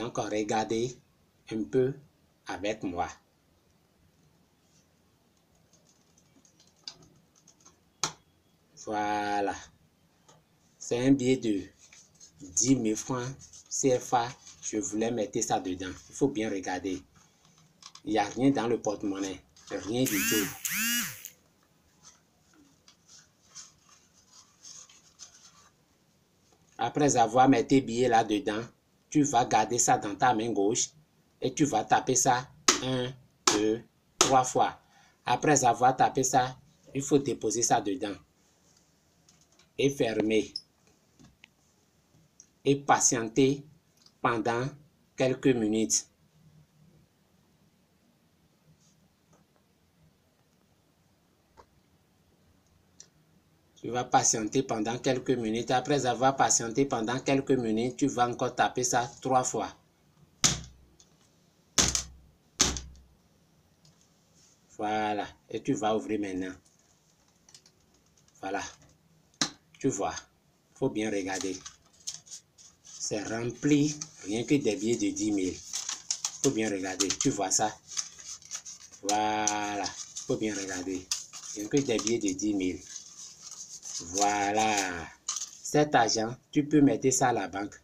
Donc, regardez un peu avec moi. Voilà. C'est un billet de 10 000 francs CFA. Je voulais mettre ça dedans. Il faut bien regarder. Il n'y a rien dans le porte-monnaie. Rien du tout. Après avoir mis tes billets là-dedans, tu vas garder ça dans ta main gauche et tu vas taper ça un, deux, trois fois. Après avoir tapé ça, il faut déposer ça dedans et fermer et patienter pendant quelques minutes. Tu vas patienter pendant quelques minutes. Après avoir patienté pendant quelques minutes, tu vas encore taper ça trois fois. Voilà. Et tu vas ouvrir maintenant. Voilà. Tu vois. Il faut bien regarder. C'est rempli rien que des billets de 10 000. faut bien regarder. Tu vois ça. Voilà. Il faut bien regarder. Rien que des billets de 10 000. Voilà. Cet agent, tu peux mettre ça à la banque.